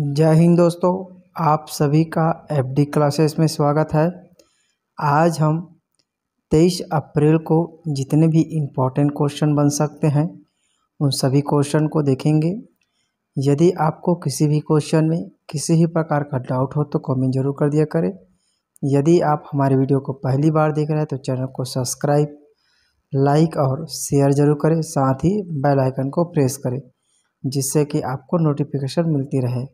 जय हिंद दोस्तों आप सभी का एफ डी क्लासेस में स्वागत है आज हम 23 अप्रैल को जितने भी इम्पोर्टेंट क्वेश्चन बन सकते हैं उन सभी क्वेश्चन को देखेंगे यदि आपको किसी भी क्वेश्चन में किसी भी प्रकार का डाउट हो तो कमेंट जरूर कर दिया करें यदि आप हमारे वीडियो को पहली बार देख रहे हैं तो चैनल को सब्सक्राइब लाइक और शेयर जरूर करें साथ ही बेल आइकन को प्रेस करें जिससे कि आपको नोटिफिकेशन मिलती रहे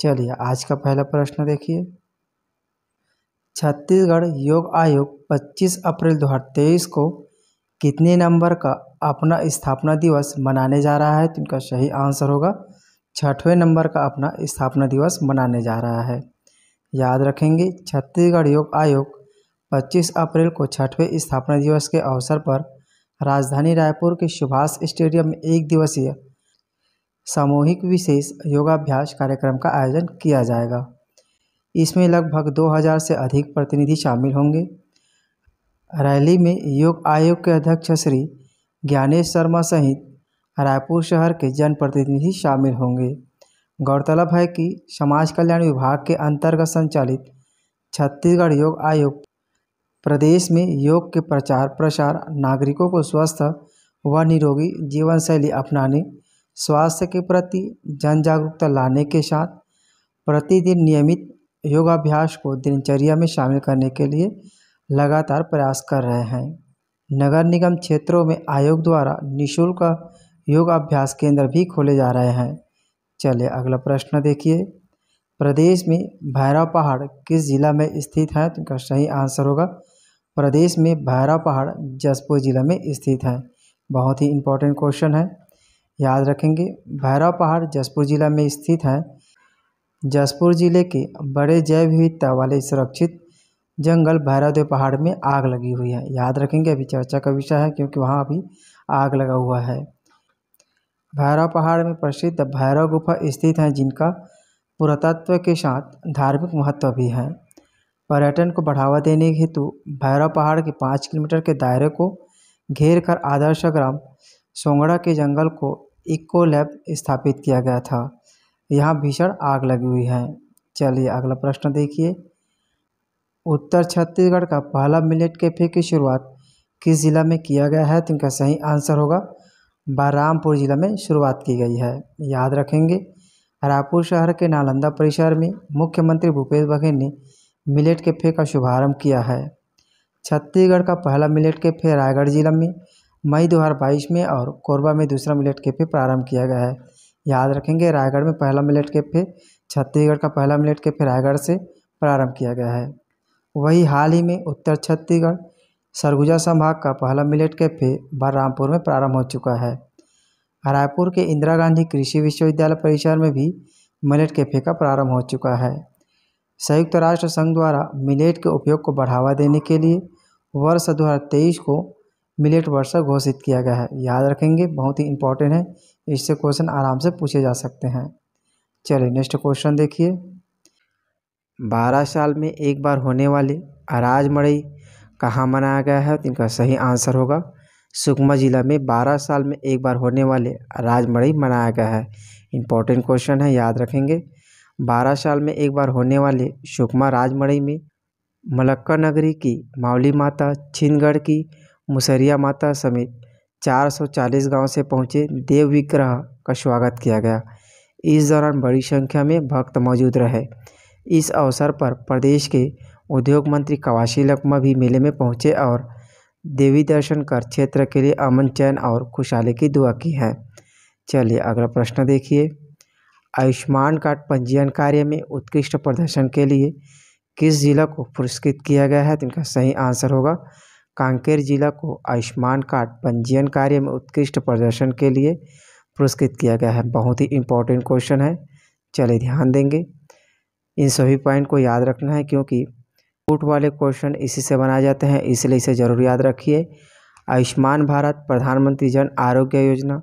चलिए आज का पहला प्रश्न देखिए छत्तीसगढ़ योग आयोग 25 अप्रैल 2023 को कितने नंबर का अपना स्थापना दिवस मनाने जा रहा है तो इनका सही आंसर होगा छठवें नंबर का अपना स्थापना दिवस मनाने जा रहा है याद रखेंगे छत्तीसगढ़ योग आयोग 25 अप्रैल को छठवें स्थापना दिवस के अवसर पर राजधानी रायपुर के सुभाष स्टेडियम में एक दिवसीय सामूहिक विशेष योगाभ्यास कार्यक्रम का आयोजन किया जाएगा इसमें लगभग 2000 से अधिक प्रतिनिधि शामिल होंगे रैली में योग आयोग के अध्यक्ष श्री ज्ञानेश शर्मा सहित रायपुर शहर के जनप्रतिनिधि शामिल होंगे गौरतलब है कि समाज कल्याण विभाग के अंतर्गत संचालित छत्तीसगढ़ योग आयोग प्रदेश में योग के प्रचार प्रसार नागरिकों को स्वस्थ व निरोगी जीवन शैली अपनाने स्वास्थ्य के प्रति जन जागरूकता लाने के साथ प्रतिदिन नियमित योगाभ्यास को दिनचर्या में शामिल करने के लिए लगातार प्रयास कर रहे हैं नगर निगम क्षेत्रों में आयोग द्वारा निःशुल्क योगाभ्यास केंद्र भी खोले जा रहे हैं चलिए अगला प्रश्न देखिए प्रदेश में भैरव पहाड़ किस जिला में स्थित है तो इनका सही आंसर होगा प्रदेश में भैरव पहाड़ जसपुर जिला में स्थित है बहुत ही इंपॉर्टेंट क्वेश्चन है याद रखेंगे भैरव पहाड़ जसपुर ज़िला में स्थित है जसपुर ज़िले के बड़े जैव विविधता वाले सुरक्षित जंगल भैरवदेव पहाड़ में आग लगी हुई है याद रखेंगे अभी चर्चा का विषय है क्योंकि वहाँ अभी आग लगा हुआ है भैरव पहाड़ में प्रसिद्ध भैरव गुफा स्थित हैं जिनका पुरातत्व के साथ धार्मिक महत्व भी है पर्यटन को बढ़ावा देने हेतु भैरव पहाड़ के पाँच किलोमीटर के दायरे को घेर कर आदर्श ग्राम सोंगड़ा के जंगल को इको लैब स्थापित किया गया था यहाँ भीषण आग लगी हुई है चलिए अगला प्रश्न देखिए उत्तर छत्तीसगढ़ का पहला मिलेट कैफे की शुरुआत किस जिला में किया गया है तो इनका सही आंसर होगा बलरामपुर जिला में शुरुआत की गई है याद रखेंगे रायपुर शहर के नालंदा परिसर में मुख्यमंत्री भूपेश बघेल ने मिलेट कैफे का शुभारंभ किया है छत्तीसगढ़ का पहला मिलेट कैफे रायगढ़ जिला में मई दो हज़ार बाईस में और कोरबा में दूसरा मिलेट कैफ़े प्रारंभ किया गया है याद रखेंगे रायगढ़ में पहला मिलेट कैफ़े छत्तीसगढ़ का पहला मिलेट कैफ़े रायगढ़ से प्रारंभ किया गया है वही हाल ही में उत्तर छत्तीसगढ़ सरगुजा संभाग का पहला मिलेट कैफ़े बलरामपुर में प्रारंभ हो चुका है रायपुर के इंदिरा गांधी कृषि विश्वविद्यालय परिसर में भी मिलेट कैफ़े का प्रारंभ हो चुका है संयुक्त राष्ट्र संघ द्वारा मिलेट के उपयोग को बढ़ावा देने के लिए वर्ष तेईस को मिलेट वर्षा घोषित किया गया है याद रखेंगे बहुत ही इंपॉर्टेंट है इससे क्वेश्चन आराम से पूछे जा सकते हैं चलिए नेक्स्ट क्वेश्चन देखिए बारह साल में एक बार होने वाले अराज मड़ई कहाँ मनाया गया है तो इनका सही आंसर होगा सुकमा जिला में बारह साल में एक बार होने वाले अराज मड़ई मनाया गया है इंपॉर्टेंट क्वेश्चन है याद रखेंगे बारह साल में एक बार होने वाले सुकमा राजमढ़ई में मलक्का नगरी की मावली माता छिंदगढ़ की मुसरिया माता समेत चार सौ चालीस गाँव से पहुँचे देव विग्रह का स्वागत किया गया इस दौरान बड़ी संख्या में भक्त मौजूद रहे इस अवसर पर प्रदेश के उद्योग मंत्री कवासी लकमा भी मेले में पहुंचे और देवी दर्शन कर क्षेत्र के लिए अमन चैन और खुशहाली की दुआ की है चलिए अगला प्रश्न देखिए आयुष्मान कार्ड पंजीयन कार्य में उत्कृष्ट प्रदर्शन के लिए किस जिला को पुरस्कृत किया गया है तो इनका सही आंसर होगा कांकेर जिला को आयुष्मान कार्ड पंजीयन कार्य में उत्कृष्ट प्रदर्शन के लिए पुरस्कृत किया गया है बहुत ही इम्पोर्टेंट क्वेश्चन है चले ध्यान देंगे इन सभी पॉइंट को याद रखना है क्योंकि फूट वाले क्वेश्चन इसी से बनाए जाते हैं इसलिए इसे ज़रूर याद रखिए आयुष्मान भारत प्रधानमंत्री जन आरोग्य योजना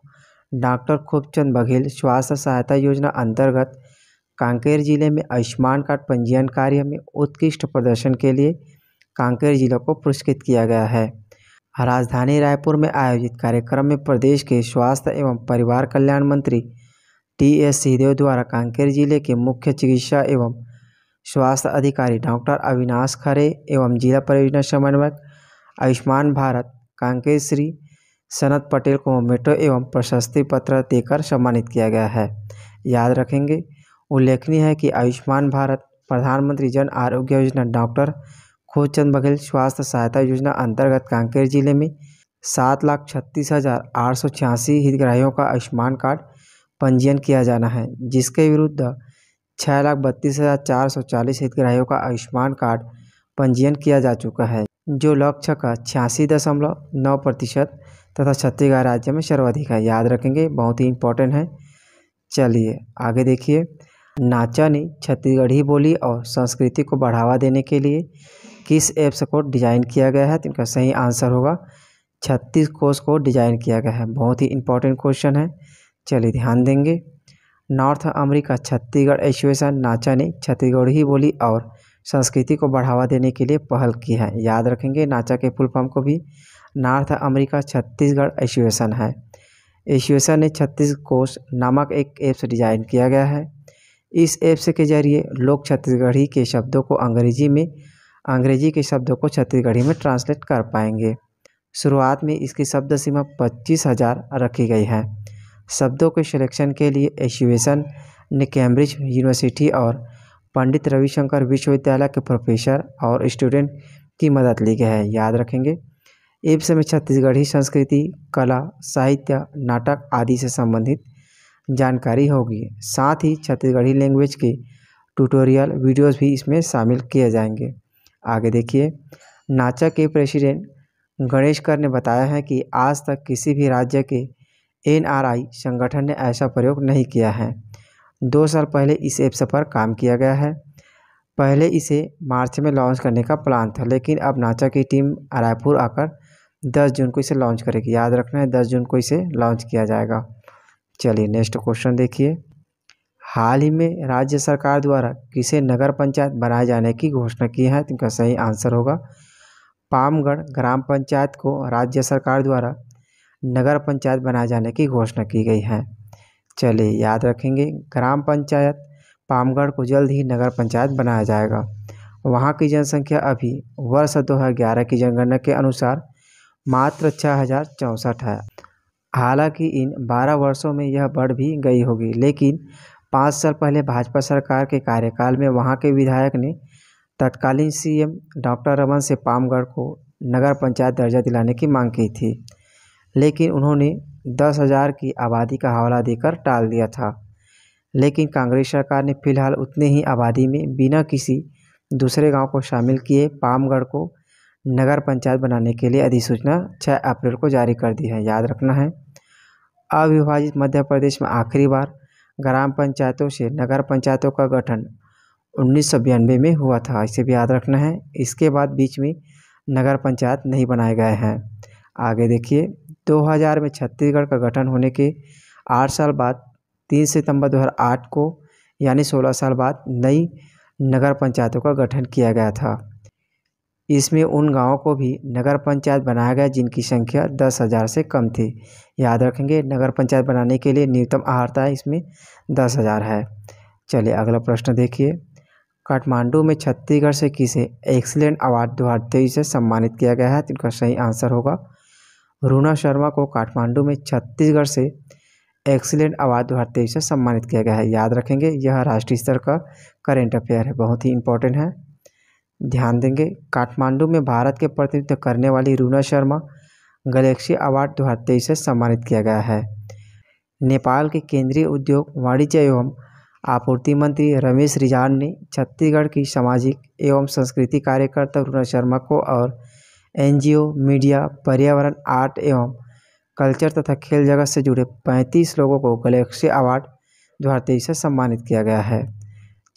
डॉक्टर खूबचंद बघेल स्वास्थ्य सहायता योजना अंतर्गत कांकेर जिले में आयुष्मान कार्ड पंजीयन कार्य में उत्कृष्ट प्रदर्शन के लिए कांकेर जिला को पुरस्कृत किया गया है राजधानी रायपुर में आयोजित कार्यक्रम में प्रदेश के स्वास्थ्य एवं परिवार कल्याण मंत्री टी एस सिंहदेव द्वारा कांकेर जिले के मुख्य चिकित्सा एवं स्वास्थ्य अधिकारी डॉक्टर अविनाश खरे एवं जिला परियोजना समन्वयक आयुष्मान भारत कांकेर श्री सनत पटेल को मेट्रो एवं प्रशस्ति पत्र देकर सम्मानित किया गया है याद रखेंगे उल्लेखनीय है कि आयुष्मान भारत प्रधानमंत्री जन आरोग्य योजना डॉक्टर खूबचंद बघेल स्वास्थ्य सहायता योजना अंतर्गत कांकेर जिले में सात लाख छत्तीस हज़ार आठ सौ छियासी हितग्राहियों का आयुष्मान कार्ड पंजीयन किया जाना है जिसके विरुद्ध छः लाख बत्तीस हज़ार चार सौ चालीस हितग्राहियों का आयुष्मान कार्ड पंजीयन किया जा चुका है जो लक्ष्य का छियासी दशमलव नौ प्रतिशत तथा छत्तीसगढ़ राज्य में सर्वाधिक है याद रखेंगे बहुत ही इम्पोर्टेंट है चलिए आगे देखिए नाचा ने छत्तीसगढ़ी बोली और संस्कृति को बढ़ावा देने के लिए किस एप्स को डिज़ाइन किया गया है तो इनका सही आंसर होगा छत्तीस कोर्स को डिज़ाइन किया गया है बहुत ही इंपॉर्टेंट क्वेश्चन है चलिए ध्यान देंगे नॉर्थ अमेरिका छत्तीसगढ़ एसोसिएशन नाचा ने छत्तीसगढ़ ही बोली और संस्कृति को बढ़ावा देने के लिए पहल की है याद रखेंगे नाचा के फुल फॉर्म को भी नॉर्थ अमेरिका छत्तीसगढ़ एसोसिएशन है एसोसिएशन ने छत्तीस कोर्स नामक एक ऐप्स डिज़ाइन किया गया है इस ऐप्स के जरिए लोग छत्तीसगढ़ी के शब्दों को अंग्रेजी में अंग्रेजी के शब्दों को छत्तीसगढ़ी में ट्रांसलेट कर पाएंगे शुरुआत में इसकी शब्द सीमा पच्चीस हज़ार रखी गई है शब्दों के सिलेक्शन के लिए एसोसिएशन ने कैम्ब्रिज यूनिवर्सिटी और पंडित रविशंकर विश्वविद्यालय के प्रोफेसर और स्टूडेंट की मदद ली गई है याद रखेंगे एप्स में छत्तीसगढ़ी संस्कृति कला साहित्य नाटक आदि से संबंधित जानकारी होगी साथ ही छत्तीसगढ़ी लैंग्वेज के ट्यूटोरियल वीडियोस भी इसमें शामिल किए जाएंगे आगे देखिए नाचा के प्रेसिडेंट गणेश कर ने बताया है कि आज तक किसी भी राज्य के एनआरआई संगठन ने ऐसा प्रयोग नहीं किया है दो साल पहले इस ऐप्स पर काम किया गया है पहले इसे मार्च में लॉन्च करने का प्लान था लेकिन अब नाचा की टीम रायपुर आकर 10 जून को इसे लॉन्च करेगी याद रखना है 10 जून को इसे लॉन्च किया जाएगा चलिए नेक्स्ट क्वेश्चन देखिए हाल ही में राज्य सरकार द्वारा किसे नगर पंचायत बनाए जाने की घोषणा की है तो इनका सही आंसर होगा पामगढ़ ग्राम पंचायत को राज्य सरकार द्वारा नगर पंचायत बनाए जाने की घोषणा की गई है चलिए याद रखेंगे ग्राम पंचायत पामगढ़ को जल्द ही नगर पंचायत बनाया जाएगा वहाँ की जनसंख्या अभी वर्ष दो हज़ार ग्यारह की जनगणना के अनुसार मात्र छः हज़ार चौंसठ है हालांकि इन बारह वर्षों में यह बढ़ भी गई होगी लेकिन पाँच साल पहले भाजपा सरकार के कार्यकाल में वहाँ के विधायक ने तत्कालीन सीएम डॉक्टर रमन से पामगढ़ को नगर पंचायत दर्जा दिलाने की मांग की थी लेकिन उन्होंने दस हज़ार की आबादी का हवाला देकर टाल दिया था लेकिन कांग्रेस सरकार ने फिलहाल उतने ही आबादी में बिना किसी दूसरे गांव को शामिल किए पामगढ़ को नगर पंचायत बनाने के लिए अधिसूचना छः अप्रैल को जारी कर दी है याद रखना है अविभाजित मध्य प्रदेश में आखिरी बार ग्राम पंचायतों से नगर पंचायतों का गठन उन्नीस सौ बयानवे में हुआ था इसे भी याद रखना है इसके बाद बीच में नगर पंचायत नहीं बनाए गए हैं आगे देखिए 2000 में छत्तीसगढ़ का गठन होने के आठ साल बाद तीन सितंबर 2008 को यानी सोलह साल बाद नई नगर पंचायतों का गठन किया गया था इसमें उन गांवों को भी नगर पंचायत बनाया गया जिनकी संख्या दस हज़ार से कम थी याद रखेंगे नगर पंचायत बनाने के लिए न्यूनतम आहारता इसमें दस हज़ार है चलिए अगला प्रश्न देखिए काठमांडू में छत्तीसगढ़ से किसे एक्सीलेंट अवार्ड दो हज़ार तेईस से सम्मानित किया गया है तो इनका सही आंसर होगा रूना शर्मा को काठमांडू में छत्तीसगढ़ से एक्सीलेंट अवार्ड दो हज़ार तेईस से सम्मानित किया गया है याद रखेंगे यह राष्ट्रीय स्तर का करेंट अफेयर है बहुत ही इंपॉर्टेंट है ध्यान देंगे काठमांडू में भारत के प्रतिनिधित्व करने वाली रूना शर्मा गैलेक्सी अवार्ड दो हज़ार तेईस से सम्मानित किया गया है नेपाल के केंद्रीय उद्योग वाणिज्य एवं आपूर्ति मंत्री रमेश रिजान ने छत्तीसगढ़ की सामाजिक एवं संस्कृति कार्यकर्ता रूना शर्मा को और एनजीओ, मीडिया पर्यावरण आर्ट एवं कल्चर तथा खेल जगत से जुड़े 35 लोगों को गैलेक्सी अवार्ड दो हज़ार तेईस से सम्मानित किया गया है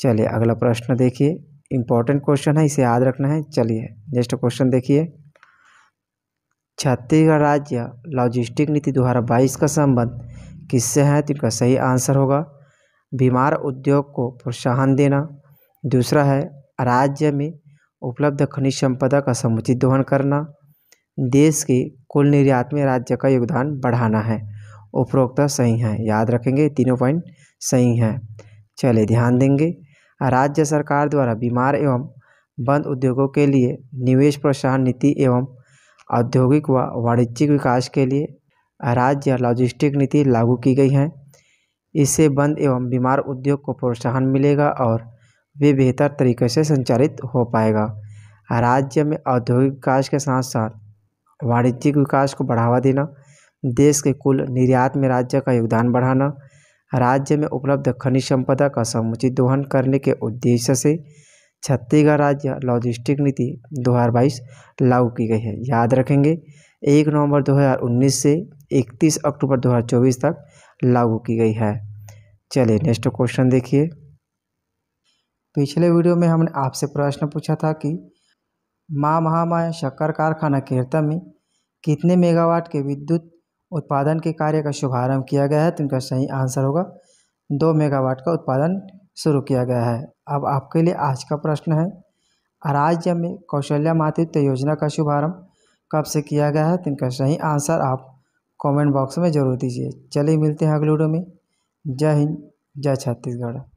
चलिए अगला प्रश्न देखिए इम्पॉर्टेंट क्वेश्चन है इसे याद रखना है चलिए नेक्स्ट क्वेश्चन देखिए छत्तीसगढ़ राज्य लॉजिस्टिक नीति दो हज़ार बाईस का संबंध किससे है तो इनका सही आंसर होगा बीमार उद्योग को प्रोत्साहन देना दूसरा है राज्य में उपलब्ध खनिज संपदा का समुचित दोहन करना देश के कुल निर्यात में राज्य का योगदान बढ़ाना है उपरोक्त सही है याद रखेंगे तीनों पॉइंट सही हैं चलिए ध्यान देंगे राज्य सरकार द्वारा बीमार एवं बंद उद्योगों के लिए निवेश प्रोत्साहन नीति एवं औद्योगिक व वाणिज्यिक विकास के लिए राज्य लॉजिस्टिक नीति लागू की गई है इससे बंद एवं बीमार उद्योग को प्रोत्साहन मिलेगा और वे बेहतर तरीके से संचालित हो पाएगा राज्य में औद्योगिक विकास के साथ साथ वाणिज्यिक विकास को बढ़ावा देना देश के कुल निर्यात में राज्य का योगदान बढ़ाना राज्य में उपलब्ध खनिज संपदा का समुचित दोहन करने के उद्देश्य से छत्तीसगढ़ राज्य लॉजिस्टिक नीति दो हज़ार बाईस लागू की गई है याद रखेंगे एक नवंबर 2019 से 31 अक्टूबर 2024 तक लागू की गई है चलिए नेक्स्ट क्वेश्चन देखिए पिछले वीडियो में हमने आपसे प्रश्न पूछा था कि माँ महामाया शक्कर कारखाना केरता में कितने मेगावाट के विद्युत उत्पादन के कार्य का शुभारंभ किया गया है तो इनका सही आंसर होगा दो मेगावाट का उत्पादन शुरू किया गया है अब आपके लिए आज का प्रश्न है राज्य में कौशल्या मातृत्व योजना का शुभारंभ कब से किया गया है तो इनका सही आंसर आप कमेंट बॉक्स में ज़रूर दीजिए चलिए मिलते हैं अगले वीडियो में जय हिंद जय छत्तीसगढ़